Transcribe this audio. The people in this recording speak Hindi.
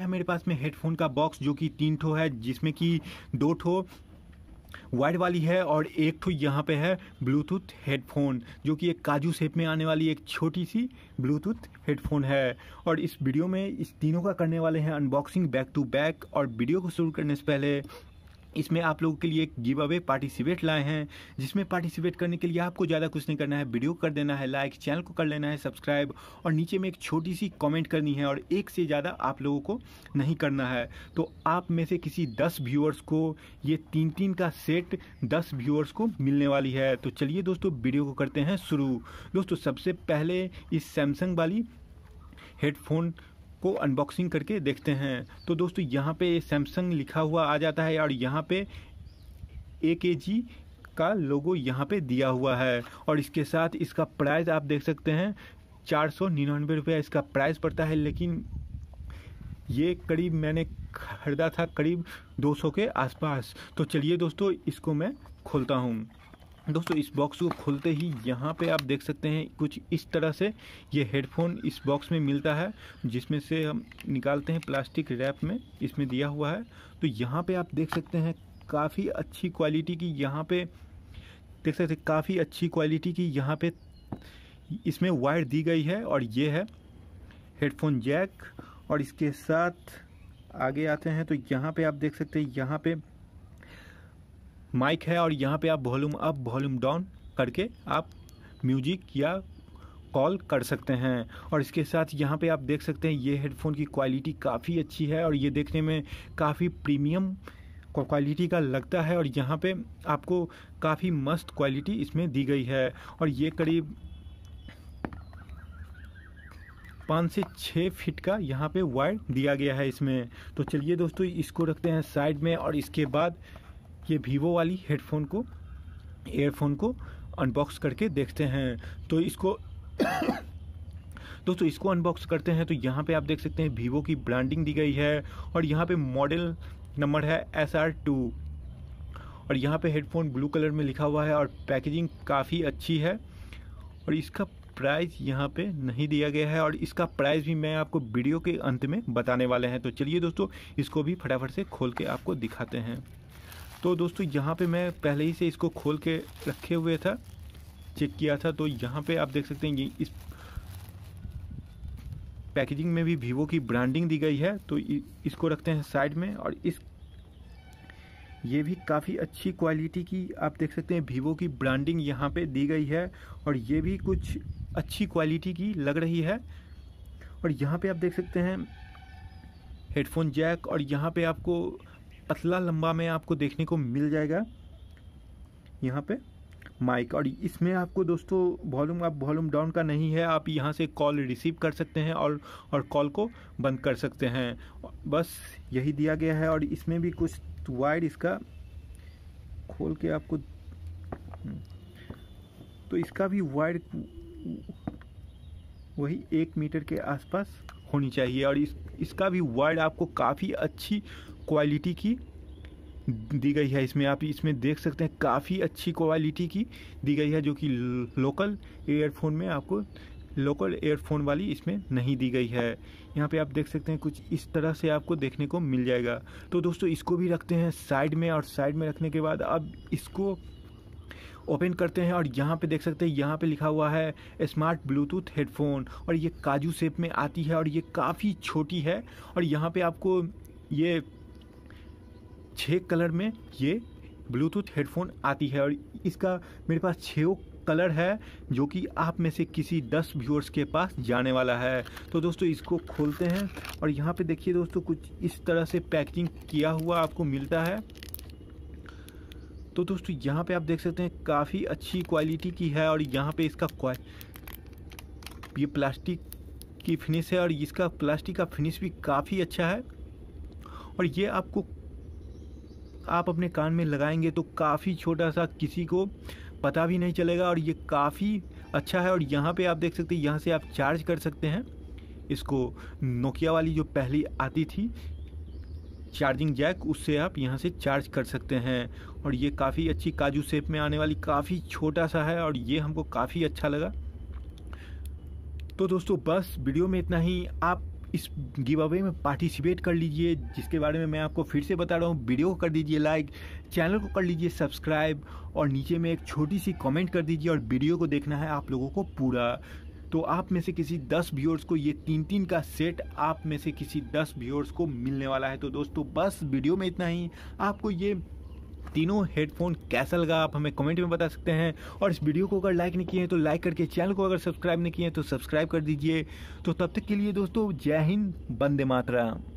है मेरे पास में हेडफोन का बॉक्स जो कि तीन ठो है जिसमें कि दो ठो वाइट वाली है और एक ठो यहाँ पे है ब्लूटूथ हेडफोन जो कि एक काजू शेप में आने वाली एक छोटी सी ब्लूटूथ हेडफोन है और इस वीडियो में इस तीनों का करने वाले हैं अनबॉक्सिंग बैक टू बैक और वीडियो को शुरू करने से पहले इसमें आप लोगों के लिए एक गिव अवे पार्टिसिपेट लाए हैं जिसमें पार्टिसिपेट करने के लिए आपको ज़्यादा कुछ नहीं करना है वीडियो कर देना है लाइक चैनल को कर लेना है सब्सक्राइब और नीचे में एक छोटी सी कमेंट करनी है और एक से ज़्यादा आप लोगों को नहीं करना है तो आप में से किसी दस व्यूअर्स को ये तीन तीन का सेट दस व्यूअर्स को मिलने वाली है तो चलिए दोस्तों वीडियो को करते हैं शुरू दोस्तों सबसे पहले इस सैमसंग वाली हेडफोन को अनबॉक्सिंग करके देखते हैं तो दोस्तों यहाँ पे सैमसंग लिखा हुआ आ जाता है और यहाँ पे ए के जी का लोगो यहाँ पे दिया हुआ है और इसके साथ इसका प्राइस आप देख सकते हैं चार सौ निन्यानवे रुपया इसका प्राइस पड़ता है लेकिन ये करीब मैंने खरीदा था करीब 200 के आसपास तो चलिए दोस्तों इसको मैं खोलता हूँ दोस्तों इस बॉक्स को खोलते ही यहाँ पे आप देख सकते हैं कुछ इस तरह से ये हेडफोन इस बॉक्स में मिलता है जिसमें से हम निकालते हैं प्लास्टिक रैप में इसमें दिया हुआ है तो यहाँ पे आप देख सकते हैं काफ़ी अच्छी क्वालिटी की यहाँ पे देख सकते हैं काफ़ी अच्छी क्वालिटी की यहाँ पे इसमें वायर दी गई है और ये है हेडफोन जैक और इसके साथ आगे आते हैं तो यहाँ पर आप देख सकते हैं यहाँ पर माइक है और यहाँ पे आप वॉल्यूम अप वॉल्यूम डाउन करके आप म्यूजिक या कॉल कर सकते हैं और इसके साथ यहाँ पे आप देख सकते हैं ये हेडफोन की क्वालिटी काफ़ी अच्छी है और ये देखने में काफ़ी प्रीमियम क्वालिटी का लगता है और यहाँ पे आपको काफ़ी मस्त क्वालिटी इसमें दी गई है और ये करीब पाँच से छः फीट का यहाँ पे वायर दिया गया है इसमें तो चलिए दोस्तों इसको रखते हैं साइड में और इसके बाद ये वीवो वाली हेडफोन को एयरफोन को अनबॉक्स करके देखते हैं तो इसको दोस्तों इसको अनबॉक्स करते हैं तो यहाँ पे आप देख सकते हैं वीवो की ब्रांडिंग दी गई है और यहाँ पे मॉडल नंबर है एस आर टू और यहाँ पे हेडफोन ब्लू कलर में लिखा हुआ है और पैकेजिंग काफ़ी अच्छी है और इसका प्राइस यहाँ पे नहीं दिया गया है और इसका प्राइस भी मैं आपको वीडियो के अंत में बताने वाले हैं तो चलिए दोस्तों इसको भी फटाफट से खोल के आपको दिखाते हैं तो दोस्तों यहाँ पे मैं पहले ही से इसको खोल के रखे हुए था चेक किया था तो यहाँ पे आप देख सकते हैं ये इस पैकेजिंग में भी वीवो की ब्रांडिंग दी गई है तो इसको रखते हैं साइड में और इस ये भी काफ़ी अच्छी क्वालिटी की आप देख सकते हैं वीवो की ब्रांडिंग यहाँ पे दी गई है और ये भी कुछ अच्छी क्वालिटी की लग रही है और यहाँ पे आप देख सकते हैं हेडफोन जैक और यहाँ पे आपको पतला लंबा में आपको देखने को मिल जाएगा यहाँ पे माइक और इसमें आपको दोस्तों वॉल्यूम आप वॉल्यूम डाउन का नहीं है आप यहाँ से कॉल रिसीव कर सकते हैं और और कॉल को बंद कर सकते हैं बस यही दिया गया है और इसमें भी कुछ वायर इसका खोल के आपको तो इसका भी वायर वही एक मीटर के आसपास होनी चाहिए और इस इसका भी वायर आपको काफ़ी अच्छी क्वालिटी की दी गई है इसमें आप इसमें देख सकते हैं काफ़ी अच्छी क्वालिटी की दी गई है जो कि लोकल एयरफोन में आपको लोकल एयरफोन वाली इसमें नहीं दी गई है यहाँ पे आप देख सकते हैं कुछ इस तरह से आपको देखने को मिल जाएगा तो दोस्तों इसको भी रखते हैं साइड में और साइड में रखने के बाद अब इसको ओपन करते हैं और यहाँ पे देख सकते हैं यहाँ पे लिखा हुआ है स्मार्ट ब्लूटूथ हेडफोन और ये काजू शेप में आती है और ये काफ़ी छोटी है और यहाँ पर आपको ये छः कलर में ये ब्लूटूथ हेडफोन आती है और इसका मेरे पास छः कलर है जो कि आप में से किसी दस व्यूअर्स के पास जाने वाला है तो दोस्तों इसको खोलते हैं और यहाँ पे देखिए दोस्तों कुछ इस तरह से पैकिंग किया हुआ आपको मिलता है तो दोस्तों यहाँ पे आप देख सकते हैं काफ़ी अच्छी क्वालिटी की है और यहाँ पे इसका ये प्लास्टिक की फिनिश है और इसका प्लास्टिक का फिनिश भी काफ़ी अच्छा है और ये आपको आप अपने कान में लगाएंगे तो काफ़ी छोटा सा किसी को पता भी नहीं चलेगा और ये काफ़ी अच्छा है और यहाँ पे आप देख सकते हैं यहाँ से आप चार्ज कर सकते हैं इसको नोकिया वाली जो पहली आती थी चार्जिंग जैक उससे आप यहाँ से चार्ज कर सकते हैं और ये काफ़ी अच्छी काजू सेप में आने वाली काफ़ी छोटा सा है और ये हमको काफ़ी अच्छा लगा तो दोस्तों बस वीडियो में इतना ही आप इस गिव अवे में पार्टिसिपेट कर लीजिए जिसके बारे में मैं आपको फिर से बता रहा हूँ वीडियो को कर दीजिए लाइक चैनल को कर लीजिए सब्सक्राइब और नीचे में एक छोटी सी कमेंट कर दीजिए और वीडियो को देखना है आप लोगों को पूरा तो आप में से किसी दस व्यूअर्स को ये तीन तीन का सेट आप में से किसी दस व्यूअर्स को मिलने वाला है तो दोस्तों बस वीडियो में इतना ही आपको ये तीनों हेडफोन कैसा लगा आप हमें कमेंट में बता सकते हैं और इस वीडियो को अगर लाइक नहीं किए हैं तो लाइक करके चैनल को अगर सब्सक्राइब नहीं किए हैं तो सब्सक्राइब कर दीजिए तो तब तक के लिए दोस्तों जय हिंद बंदे मातरा